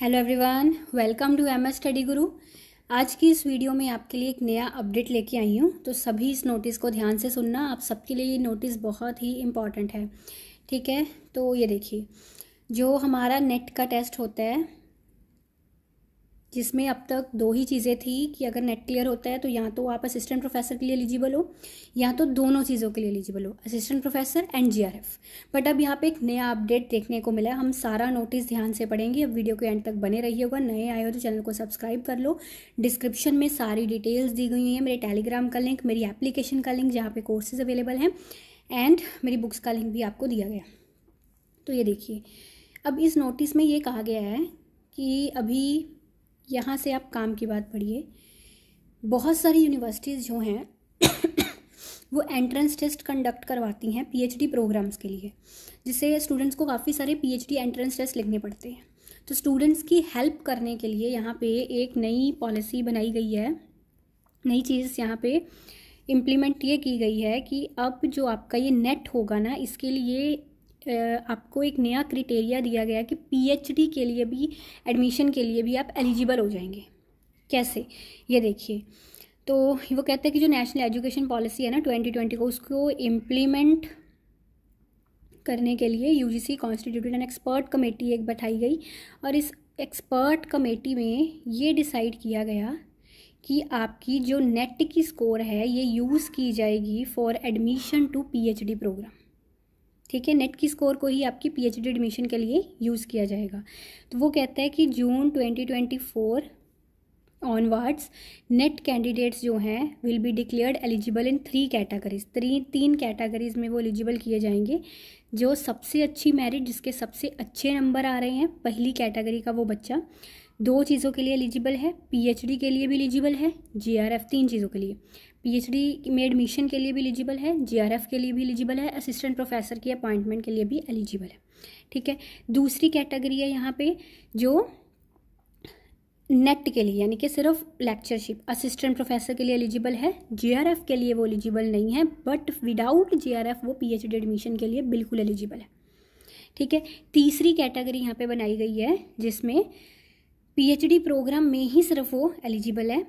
hello everyone welcome to M S study Guru आज की इस वीडियो में आपके लिए एक नया अपडेट लेके आई हूँ तो सभी इस नोटिस को ध्यान से सुनना आप सबके लिए ये नोटिस बहुत ही इम्पॉर्टेंट है ठीक है तो ये देखिए जो हमारा नेट का टेस्ट होता है जिसमें अब तक दो ही चीज़ें थी कि अगर नेट क्लियर होता है तो या तो आप असिस्टेंट प्रोफेसर के लिए एलिजिबल हो या तो दोनों चीज़ों के लिए एलिजिबल हो assistant professor and F but अब यहाँ पे एक नया अपडेट देखने को मिला है हम सारा नोटिस ध्यान से पढ़ेंगे अब वीडियो के एंड तक बने रहिएगा नए आए हो तो चैनल को सब्सक्राइब कर लो डिस्क्रिप्शन में सारी डिटेल्स दी गई हैं मेरे टेलीग्राम का लिंक मेरी एप्लीकेशन का लिंक जहाँ पर कोर्सेज अवेलेबल हैं एंड मेरी बुक्स का लिंक भी आपको दिया गया तो ये देखिए अब इस नोटिस में ये कहा गया है कि अभी यहाँ से आप काम की बात पढ़िए बहुत सारी यूनिवर्सिटीज़ जो हैं वो एंट्रेंस टेस्ट कंडक्ट करवाती हैं पीएचडी प्रोग्राम्स के लिए जिससे स्टूडेंट्स को काफ़ी सारे पीएचडी एंट्रेंस टेस्ट लिखने पड़ते हैं तो स्टूडेंट्स की हेल्प करने के लिए यहाँ पे एक नई पॉलिसी बनाई गई है नई चीज़ यहाँ पे इम्प्लीमेंट ये की गई है कि अब जो आपका ये नेट होगा ना इसके लिए आपको एक नया क्रिटेरिया दिया गया कि पीएचडी के लिए भी एडमिशन के लिए भी आप एलिजिबल हो जाएंगे कैसे ये देखिए तो वो कहते हैं कि जो नेशनल एजुकेशन पॉलिसी है ना ट्वेंटी ट्वेंटी को उसको इम्प्लीमेंट करने के लिए UGC constituted and expert committee एक बैठाई गई और इस एक्सपर्ट कमेटी में ये डिसाइड किया गया कि आपकी जो नेट की स्कोर है ये यूज़ की जाएगी for admission to PhD programme ठीक है नेट की स्कोर को ही आपकी पीएचडी एडमिशन के लिए यूज़ किया जाएगा तो वो कहता है कि जून 2024 ऑनवर्ड्स नेट कैंडिडेट्स जो हैं will be declared eligible in three categories three तीन कैटेगरीज में वो एलिजिबल किए जाएंगे जो सबसे अच्छी मेरिट जिसके सबसे अच्छे नंबर आ रहे हैं पहली कैटेगरी का वो बच्चा दो चीज़ों के लिए एलिजिबल है पीएचडी के लिए भी एलिजिबल है जीआरएफ तीन चीज़ों के लिए पीएचडी में एडमिशन के लिए भी एलिजिबल है जीआरएफ के लिए भी एलिजिबल है असिस्टेंट प्रोफेसर की अपॉइंटमेंट के लिए भी एलिजिबल है ठीक है दूसरी कैटेगरी है यहाँ पे जो नेट के लिए यानी कि सिर्फ लेक्चरशिप असिस्टेंट प्रोफेसर के लिए एलिजिबल है जीआरएफ के लिए वो एलिजिबल नहीं है बट विदाउट जीआरएफ वो पी एडमिशन के लिए बिल्कुल एलिजिबल है ठीक है तीसरी कैटेगरी यहाँ पर बनाई गई है जिसमें पीएचडी प्रोग्राम में ही सिर्फ वो एलिजिबल है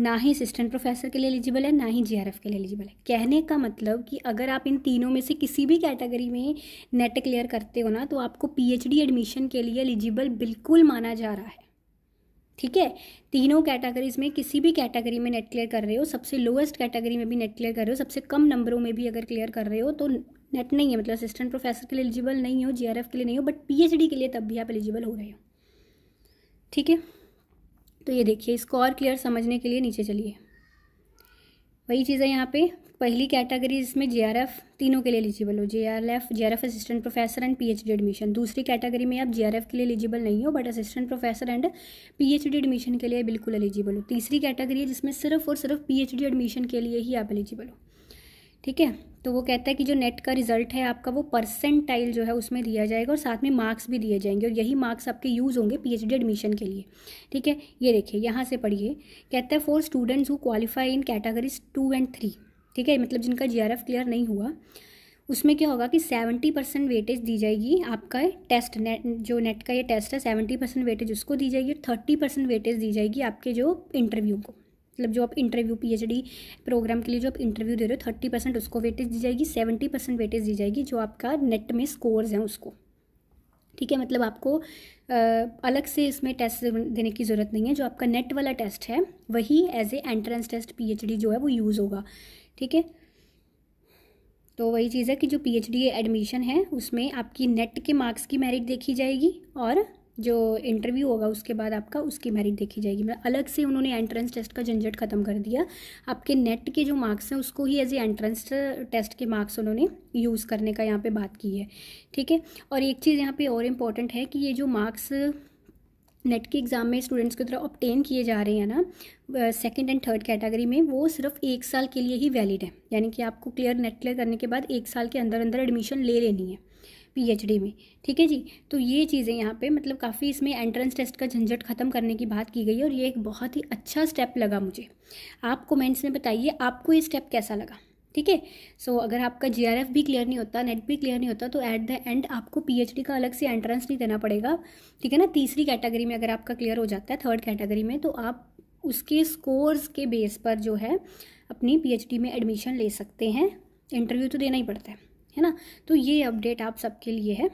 ना ही असिस्टेंट प्रोफेसर के लिए एलिजिबल है ना ही जीआरएफ के लिए एलिजिबल है कहने का मतलब कि अगर आप इन तीनों में से किसी भी कैटेगरी में नेट क्लियर करते हो ना तो आपको पीएचडी एडमिशन के लिए एलिजिबल बिल्कुल माना जा रहा है ठीक है तीनों कैटेगरीज में किसी भी कैटेगरी में नेट क्लियर कर रहे हो सबसे लोएस्ट कैटेगरी में भी नेट क्लियर कर रहे हो सबसे कम नंबरों में भी अगर क्लियर कर रहे हो तो नेट नहीं है मतलब असिस्टेंट प्रोफेसर के लिए एलिजिबल नहीं हो जीआरएफ के लिए नहीं हो बट पीएचडी के लिए तब भी आप एलिजिबल हो रहे हो ठीक है तो ये देखिए इसको और क्लियर समझने के लिए नीचे चलिए वही चीज़ है यहाँ पे पहली कैटेगरी इसमें जेआरएफ तीनों के लिए एलिजिबल हो JRF JRF assistant professor and PhD admission दूसरी कैटेगरी में आप जेआरएफ के लिए एलिजिबल नहीं हो but assistant professor and PhD admission के लिए बिल्कुल एलिजिबल हो तीसरी कैटेगरी है जिसमें सिर्फ और सिर्फ पीएचडी एडमिशन के लिए ही आप एलिजिबल हो ठीक है तो वो कहता है कि जो नेट का रिजल्ट है आपका वो परसेंटाइल जो है उसमें दिया जाएगा और साथ में मार्क्स भी दिए जाएंगे और यही मार्क्स आपके यूज़ होंगे पीएचडी एडमिशन के लिए ठीक है ये देखिए यहाँ से पढ़िए कहता है for students who qualify in categories two and three ठीक है मतलब जिनका जी क्लियर नहीं हुआ उसमें क्या होगा कि सेवेंटी परसेंट वेटेज दी जाएगी आपका टेस्ट नेट जो नेट का ये टेस्ट है सेवेंटी परसेंट वेटेज उसको दी जाएगी और थर्टी परसेंट वेटेज दी जाएगी आपके जो इंटरव्यू को मतलब जो आप इंटरव्यू पीएचडी प्रोग्राम के लिए जो आप इंटरव्यू दे रहे हो थर्टी परसेंट उसको वेटेज दी जाएगी सेवेंटी परसेंट वेटेज दी जाएगी जो आपका नेट में स्कोर्स हैं उसको ठीक है मतलब आपको अलग से इसमें टेस्ट देने की ज़रूरत नहीं है जो आपका नेट वाला टेस्ट है वही as a entrance test P जो है वो यूज़ होगा ठीक है तो वही चीज़ है कि जो पी एडमिशन है उसमें आपकी नेट के मार्क्स की मेरिट देखी जाएगी और जो इंटरव्यू होगा उसके बाद आपका उसकी मेरिट देखी जाएगी मतलब अलग से उन्होंने एंट्रेंस टेस्ट का झंझट ख़त्म कर दिया आपके नेट के जो मार्क्स हैं उसको ही एज ए एंट्रेंस टेस्ट के मार्क्स उन्होंने यूज़ करने का यहाँ पे बात की है ठीक है और एक चीज़ यहाँ पे और इम्पॉर्टेंट है कि ये जो मार्क्स नेट के एग्ज़ाम में स्टूडेंट्स की तरफ ऑप्टेन किए जा रहे हैं ना सेकेंड एंड थर्ड कैटेगरी में वो सिर्फ एक साल के लिए ही वैलिड है यानी कि आपको क्लियर नेट क्लियर करने के बाद एक साल के अंदर अंदर एडमिशन ले लेनी है पीएचडी में ठीक है जी तो ये चीज़ें यहाँ पे मतलब काफ़ी इसमें एंट्रेंस टेस्ट का झंझट ख़त्म करने की बात की गई है और ये एक बहुत ही अच्छा स्टेप लगा मुझे आप कमेंट्स में बताइए आपको ये स्टेप कैसा लगा ठीक है सो अगर आपका जे भी क्लियर नहीं होता नेट भी क्लियर नहीं होता तो ऐट द एंड आपको पी का अलग से एंट्रेंस नहीं देना पड़ेगा ठीक है ना तीसरी कैटेगरी में अगर आपका क्लियर हो जाता है थर्ड कैटेगरी में तो आप उसके स्कोर्स के बेस पर जो है अपनी पीएचडी में एडमिशन ले सकते हैं इंटरव्यू तो देना ही पड़ता है है ना तो ये अपडेट आप सबके लिए है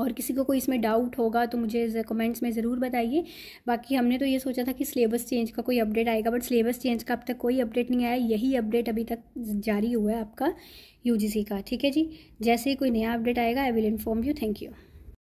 और किसी को कोई इसमें डाउट होगा तो मुझे कमेंट्स में ज़रूर बताइए बाकी हमने तो ये सोचा था कि सिलेबस चेंज का कोई अपडेट आएगा बट सिलेबस चेंज का अब तक कोई अपडेट नहीं आया यही अपडेट अभी तक जारी हुआ है आपका यूजीसी का ठीक है जी जैसे ही कोई नया अपडेट आएगा I will inform you thank you